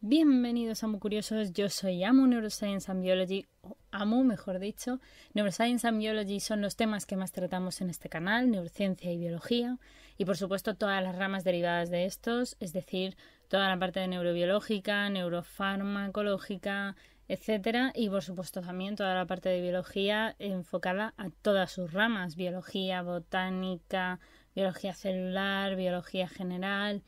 Bienvenidos a Muy Curiosos, yo soy amo Neuroscience and Biology, o Amu mejor dicho. Neuroscience and Biology son los temas que más tratamos en este canal, neurociencia y biología, y por supuesto todas las ramas derivadas de estos, es decir, toda la parte de neurobiológica, neurofarmacológica, etcétera, y por supuesto también toda la parte de biología enfocada a todas sus ramas, biología botánica, biología celular, biología general,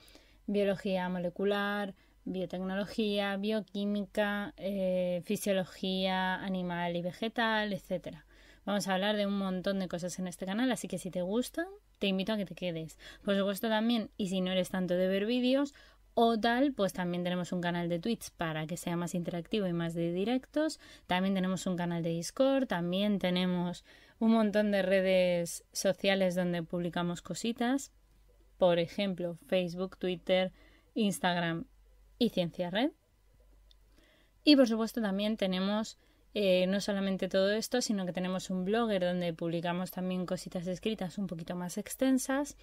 biología molecular, biotecnología, bioquímica, eh, fisiología animal y vegetal, etcétera. Vamos a hablar de un montón de cosas en este canal, así que si te gustan, te invito a que te quedes. Por supuesto también, y si no eres tanto de ver vídeos, o tal, pues también tenemos un canal de tweets para que sea más interactivo y más de directos. También tenemos un canal de Discord, también tenemos un montón de redes sociales donde publicamos cositas. Por ejemplo, Facebook, Twitter, Instagram y Ciencia Red. Y por supuesto también tenemos eh, no solamente todo esto, sino que tenemos un blogger donde publicamos también cositas escritas un poquito más extensas.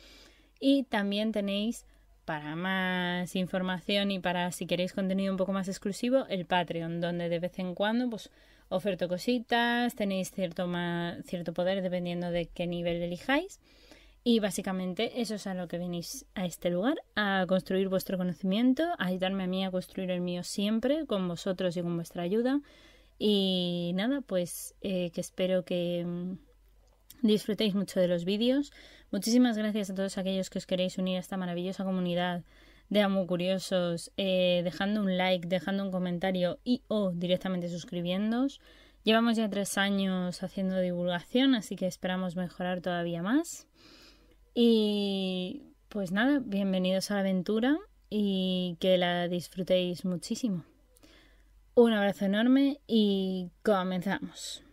Y también tenéis para más información y para si queréis contenido un poco más exclusivo, el Patreon, donde de vez en cuando pues oferto cositas, tenéis cierto, más, cierto poder dependiendo de qué nivel elijáis. Y básicamente eso es a lo que venís a este lugar, a construir vuestro conocimiento, a ayudarme a mí a construir el mío siempre, con vosotros y con vuestra ayuda. Y nada, pues eh, que espero que mm, disfrutéis mucho de los vídeos. Muchísimas gracias a todos aquellos que os queréis unir a esta maravillosa comunidad de Amo Curiosos, eh, dejando un like, dejando un comentario y o directamente suscribiéndoos. Llevamos ya tres años haciendo divulgación, así que esperamos mejorar todavía más. Y pues nada, bienvenidos a la aventura y que la disfrutéis muchísimo. Un abrazo enorme y comenzamos.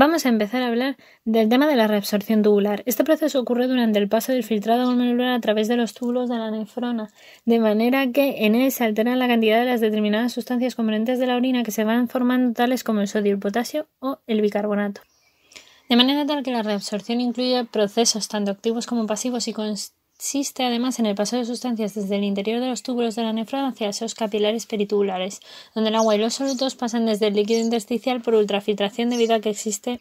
Vamos a empezar a hablar del tema de la reabsorción tubular. Este proceso ocurre durante el paso del filtrado glomerular a través de los túbulos de la nefrona, de manera que en él se altera la cantidad de las determinadas sustancias componentes de la orina que se van formando tales como el sodio, el potasio o el bicarbonato. De manera tal que la reabsorción incluye procesos tanto activos como pasivos y constantes existe además en el paso de sustancias desde el interior de los túbulos de la nefrona hacia los capilares peritubulares, donde el agua y los solutos pasan desde el líquido intersticial por ultrafiltración debido a que existe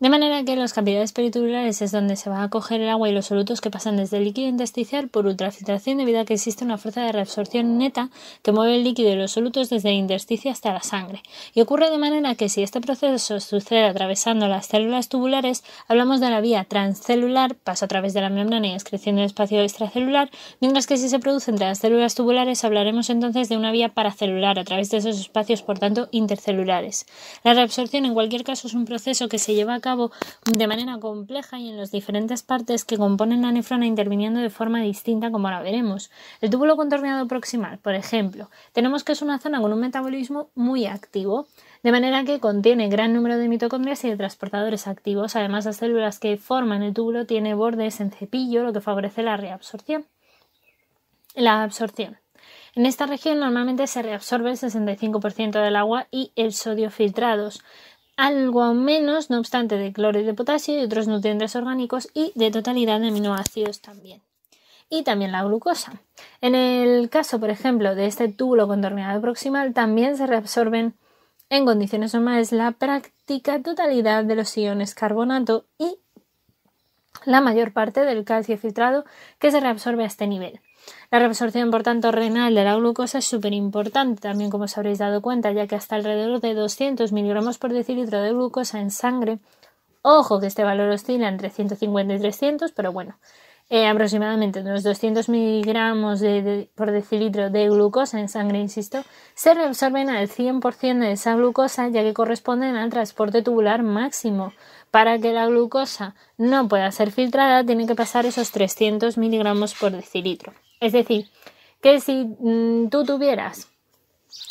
de manera que en las cavidades peritubulares es donde se va a coger el agua y los solutos que pasan desde el líquido intersticial por ultrafiltración debido a que existe una fuerza de reabsorción neta que mueve el líquido y los solutos desde el intersticio hasta la sangre. Y ocurre de manera que si este proceso sucede atravesando las células tubulares, hablamos de la vía transcelular, pasa a través de la membrana y en el espacio extracelular, mientras que si se produce entre las células tubulares hablaremos entonces de una vía paracelular a través de esos espacios por tanto intercelulares. La reabsorción en cualquier caso es un proceso que se lleva a de manera compleja y en las diferentes partes que componen la nefrona interviniendo de forma distinta como ahora veremos. El túbulo contorneado proximal, por ejemplo, tenemos que es una zona con un metabolismo muy activo, de manera que contiene gran número de mitocondrias y de transportadores activos. Además, las células que forman el túbulo tiene bordes en cepillo, lo que favorece la reabsorción. La absorción. En esta región normalmente se reabsorbe el 65% del agua y el sodio filtrados algo menos, no obstante, de y de potasio y otros nutrientes orgánicos y de totalidad de aminoácidos también. Y también la glucosa. En el caso, por ejemplo, de este túbulo contorneado proximal, también se reabsorben en condiciones normales la práctica totalidad de los iones carbonato y la mayor parte del calcio filtrado que se reabsorbe a este nivel. La reabsorción, por tanto, renal de la glucosa es súper importante, también como os habréis dado cuenta, ya que hasta alrededor de 200 miligramos por decilitro de glucosa en sangre, ojo que este valor oscila entre 150 y 300, pero bueno, eh, aproximadamente unos 200 miligramos por decilitro de glucosa en sangre, insisto, se reabsorben al 100% de esa glucosa ya que corresponden al transporte tubular máximo, para que la glucosa no pueda ser filtrada, tiene que pasar esos 300 miligramos por decilitro. Es decir, que si mm, tú tuvieras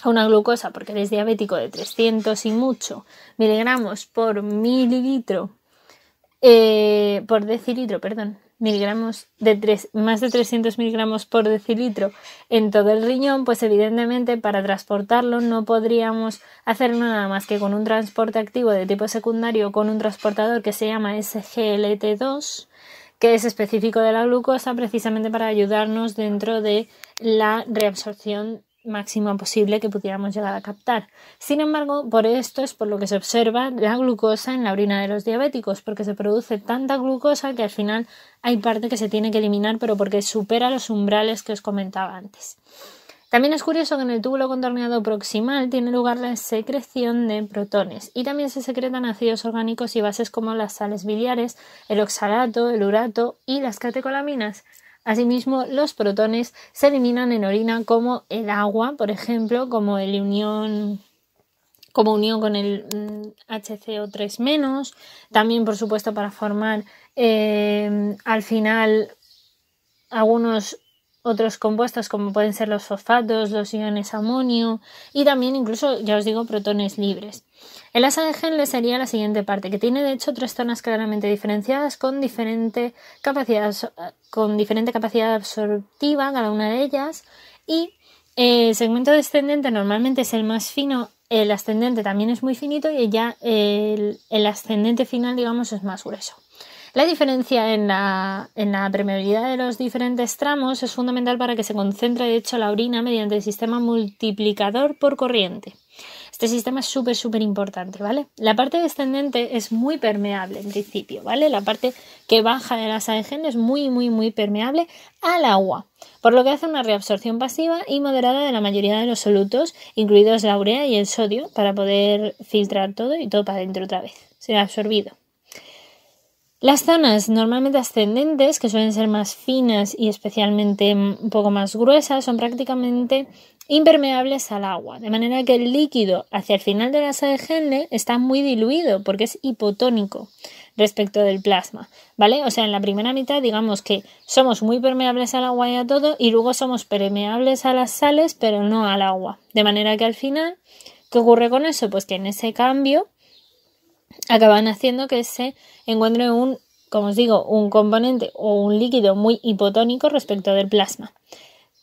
una glucosa, porque eres diabético de 300 y mucho miligramos por mililitro, eh, por decilitro, perdón, miligramos de tres, más de 300 miligramos por decilitro en todo el riñón, pues evidentemente para transportarlo no podríamos hacer nada más que con un transporte activo de tipo secundario con un transportador que se llama SGLT2, que es específico de la glucosa precisamente para ayudarnos dentro de la reabsorción máxima posible que pudiéramos llegar a captar. Sin embargo, por esto es por lo que se observa la glucosa en la orina de los diabéticos, porque se produce tanta glucosa que al final hay parte que se tiene que eliminar, pero porque supera los umbrales que os comentaba antes. También es curioso que en el túbulo contorneado proximal tiene lugar la secreción de protones y también se secretan ácidos orgánicos y bases como las sales biliares, el oxalato, el urato y las catecolaminas. Asimismo, los protones se eliminan en orina como el agua, por ejemplo, como unión con el mm, HCO3-, también por supuesto para formar eh, al final algunos otros compuestos como pueden ser los fosfatos, los iones amonio y también incluso, ya os digo, protones libres. El asa de le sería la siguiente parte, que tiene de hecho tres zonas claramente diferenciadas con diferente capacidad, con diferente capacidad absortiva, cada una de ellas, y eh, el segmento descendente normalmente es el más fino, el ascendente también es muy finito y ya el ascendente final, digamos, es más grueso. La diferencia en la, permeabilidad de los diferentes tramos es fundamental para que se concentre, de hecho, la orina mediante el sistema multiplicador por corriente. Este sistema es súper, súper importante, ¿vale? La parte descendente es muy permeable en principio, ¿vale? La parte que baja de la e es muy, muy, muy permeable al agua, por lo que hace una reabsorción pasiva y moderada de la mayoría de los solutos, incluidos la urea y el sodio, para poder filtrar todo y todo para adentro otra vez. ha absorbido. Las zonas normalmente ascendentes, que suelen ser más finas y especialmente mm, un poco más gruesas, son prácticamente impermeables al agua, de manera que el líquido hacia el final de la Henle está muy diluido porque es hipotónico respecto del plasma, ¿vale? O sea, en la primera mitad digamos que somos muy permeables al agua y a todo y luego somos permeables a las sales pero no al agua, de manera que al final, ¿qué ocurre con eso? Pues que en ese cambio acaban haciendo que se encuentre un, como os digo, un componente o un líquido muy hipotónico respecto del plasma.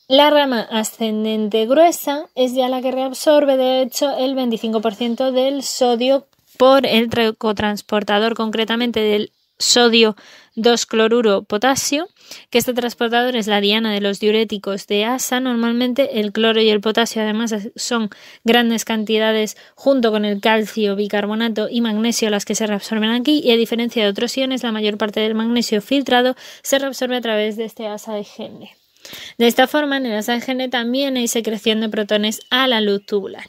La rama ascendente gruesa es ya la que reabsorbe, de hecho, el 25% del sodio por el tricotransportador, concretamente del sodio 2-cloruro-potasio, que este transportador es la diana de los diuréticos de ASA. Normalmente el cloro y el potasio además son grandes cantidades junto con el calcio, bicarbonato y magnesio las que se reabsorben aquí y a diferencia de otros iones la mayor parte del magnesio filtrado se reabsorbe a través de este ASA de gene. De esta forma en el ASA de gene también hay secreción de protones a la luz tubular.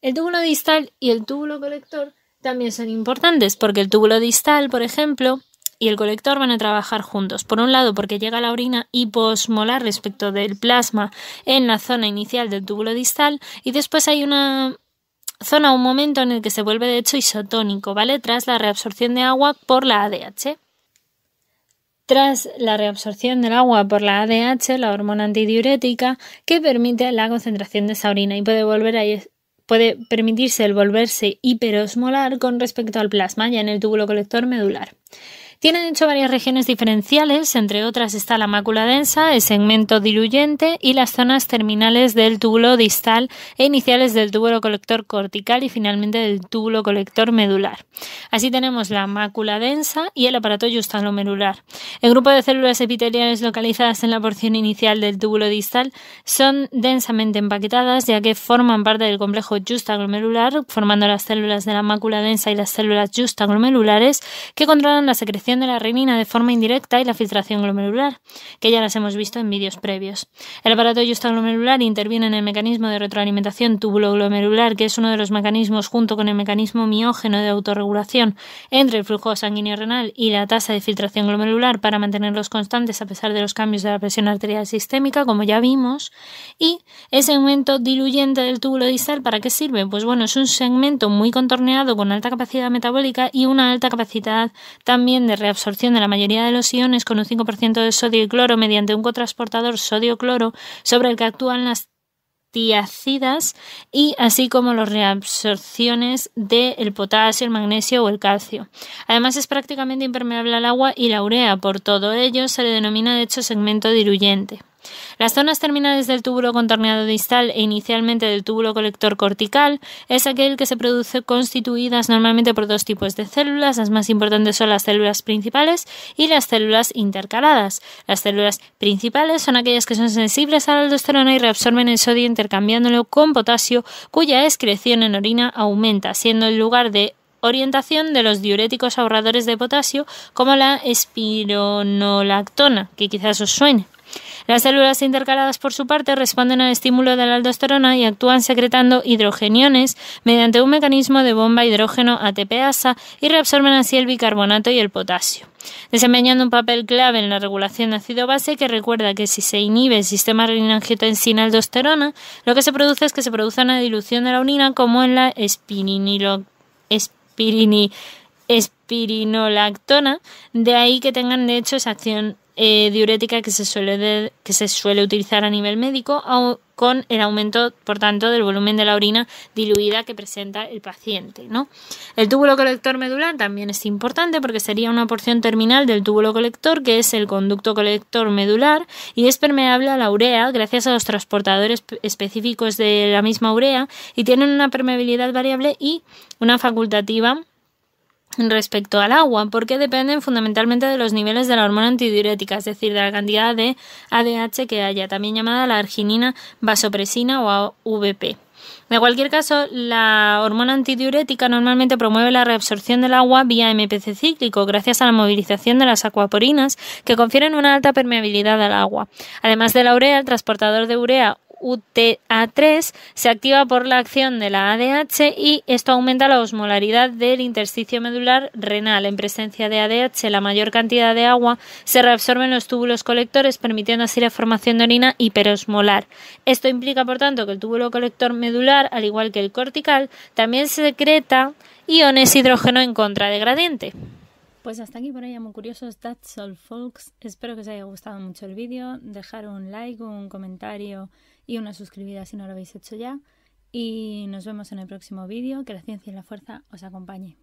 El túbulo distal y el túbulo colector también son importantes porque el túbulo distal, por ejemplo, y el colector van a trabajar juntos. Por un lado, porque llega la orina hiposmolar respecto del plasma en la zona inicial del túbulo distal y después hay una zona, un momento en el que se vuelve de hecho isotónico, ¿vale? Tras la reabsorción de agua por la ADH. Tras la reabsorción del agua por la ADH, la hormona antidiurética, que permite la concentración de esa orina y puede volver a puede permitirse el volverse hiperosmolar con respecto al plasma ya en el túbulo colector medular. Tienen hecho varias regiones diferenciales, entre otras está la mácula densa, el segmento diluyente y las zonas terminales del túbulo distal e iniciales del túbulo colector cortical y finalmente del túbulo colector medular. Así tenemos la mácula densa y el aparato yustaglomerular. El grupo de células epiteliales localizadas en la porción inicial del túbulo distal son densamente empaquetadas ya que forman parte del complejo justaglomerular, formando las células de la mácula densa y las células justaglomerulares que controlan la secreción de la renina de forma indirecta y la filtración glomerular, que ya las hemos visto en vídeos previos. El aparato glomerular interviene en el mecanismo de retroalimentación glomerular, que es uno de los mecanismos junto con el mecanismo miógeno de autorregulación entre el flujo sanguíneo renal y la tasa de filtración glomerular para mantenerlos constantes a pesar de los cambios de la presión arterial sistémica, como ya vimos, y ese segmento diluyente del túbulo distal, ¿para qué sirve? Pues bueno, es un segmento muy contorneado con alta capacidad metabólica y una alta capacidad también de reabsorción de la mayoría de los iones con un 5% de sodio y cloro mediante un cotransportador sodio-cloro sobre el que actúan las tiacidas y así como las reabsorciones del potasio, el magnesio o el calcio. Además es prácticamente impermeable al agua y la urea, por todo ello se le denomina de hecho segmento diluyente. Las zonas terminales del túbulo contorneado distal e inicialmente del túbulo colector cortical es aquel que se produce constituidas normalmente por dos tipos de células. Las más importantes son las células principales y las células intercaladas. Las células principales son aquellas que son sensibles a la aldosterona y reabsorben el sodio intercambiándolo con potasio, cuya excreción en orina aumenta, siendo el lugar de orientación de los diuréticos ahorradores de potasio como la espironolactona, que quizás os suene. Las células intercaladas, por su parte, responden al estímulo de la aldosterona y actúan secretando hidrogeniones mediante un mecanismo de bomba hidrógeno ATPasa y reabsorben así el bicarbonato y el potasio desempeñando un papel clave en la regulación de ácido-base que recuerda que si se inhibe el sistema renina aldosterona lo que se produce es que se produce una dilución de la orina como en la espirinolactona, de ahí que tengan de hecho esa acción eh, diurética que se, suele que se suele utilizar a nivel médico con el aumento, por tanto, del volumen de la orina diluida que presenta el paciente. El túbulo colector medular también es importante porque sería una porción terminal del túbulo colector, que es el conducto colector medular, y es permeable a la urea gracias a los transportadores específicos de la misma urea y tienen una permeabilidad variable y una facultativa respecto al agua, porque dependen fundamentalmente de los niveles de la hormona antidiurética, es decir, de la cantidad de ADH que haya, también llamada la arginina vasopresina o AVP. En cualquier caso, la hormona antidiurética normalmente promueve la reabsorción del agua vía MPC cíclico, gracias a la movilización de las acuaporinas, que confieren una alta permeabilidad al agua. Además de la urea, el transportador de urea UTA3 se activa por la acción de la ADH y esto aumenta la osmolaridad del intersticio medular renal. En presencia de ADH, la mayor cantidad de agua se reabsorbe en los túbulos colectores, permitiendo así la formación de orina hiperosmolar. Esto implica, por tanto, que el túbulo colector medular, al igual que el cortical, también secreta iones hidrógeno en contra de gradiente. Pues hasta aquí por hoy, muy curiosos, that's all folks. Espero que os haya gustado mucho el vídeo. Dejar un like, un comentario y una suscribida si no lo habéis hecho ya. Y nos vemos en el próximo vídeo. Que la ciencia y la fuerza os acompañe.